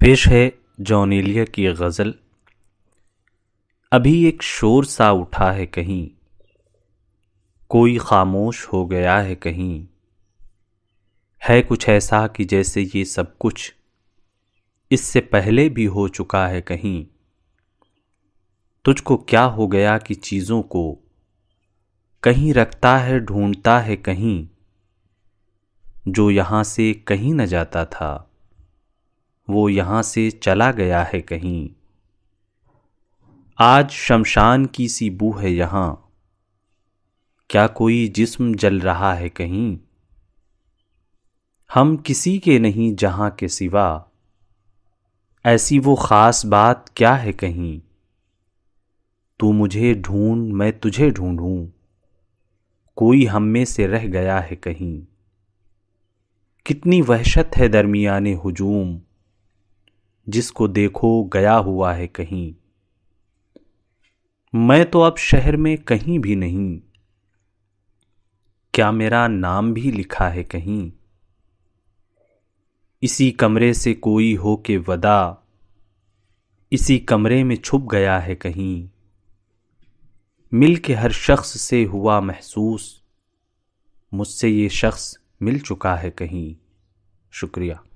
पेश है जॉनीलिया की गज़ल अभी एक शोर सा उठा है कहीं कोई खामोश हो गया है कहीं है कुछ ऐसा कि जैसे ये सब कुछ इससे पहले भी हो चुका है कहीं तुझको क्या हो गया कि चीज़ों को कहीं रखता है ढूंढता है कहीं जो यहाँ से कहीं न जाता था वो यहाँ से चला गया है कहीं आज शमशान की सी बू है यहाँ क्या कोई जिस्म जल रहा है कहीं हम किसी के नहीं जहाँ के सिवा ऐसी वो ख़ास बात क्या है कहीं तू मुझे ढूंढ मैं तुझे ढूंढूं कोई हम में से रह गया है कहीं कितनी वहशत है दरमियाने हजूम जिसको देखो गया हुआ है कहीं मैं तो अब शहर में कहीं भी नहीं क्या मेरा नाम भी लिखा है कहीं इसी कमरे से कोई हो के वदा इसी कमरे में छुप गया है कहीं मिल के हर शख्स से हुआ महसूस मुझसे ये शख्स मिल चुका है कहीं शुक्रिया